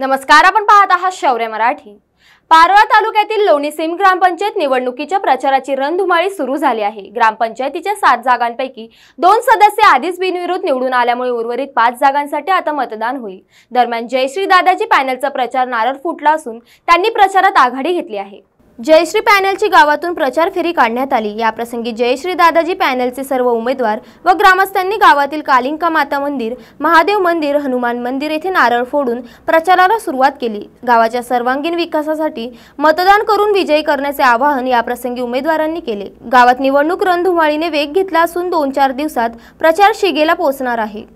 नमस्कार आपण पाहत आहात शौर्य मराठी पारवा तालुक्यातील लोणी सिम ग्रामपंचायत निवडणुकीच्या प्रचाराची रणधुमाळी सुरू झाली आहे ग्रामपंचायतीच्या सात जागांपैकी दोन सदस्य आधीच बिनविरोध निवडून आल्यामुळे उर्वरित पाच जागांसाठी आता मतदान होईल दरम्यान जयश्री दादाजी पॅनलचा प्रचार नारळ फुटला असून त्यांनी प्रचारात आघाडी घेतली आहे जयश्री पॅनलची गावातून प्रचार फेरी काढण्यात आली याप्रसंगी जयश्री दादाजी पॅनलचे सर्व उमेदवार व ग्रामस्थांनी गावातील कालिंका माता मंदिर महादेव मंदिर हनुमान मंदिर येथे नारळ फोडून प्रचाराला सुरुवात केली गावाच्या सर्वांगीण विकासासाठी मतदान करून विजयी करण्याचे आवाहन याप्रसंगी उमेदवारांनी केले गावात निवडणूक रणधुमाळीने वेग घेतला असून दोन चार दिवसात प्रचार शिगेला पोहोचणार आहे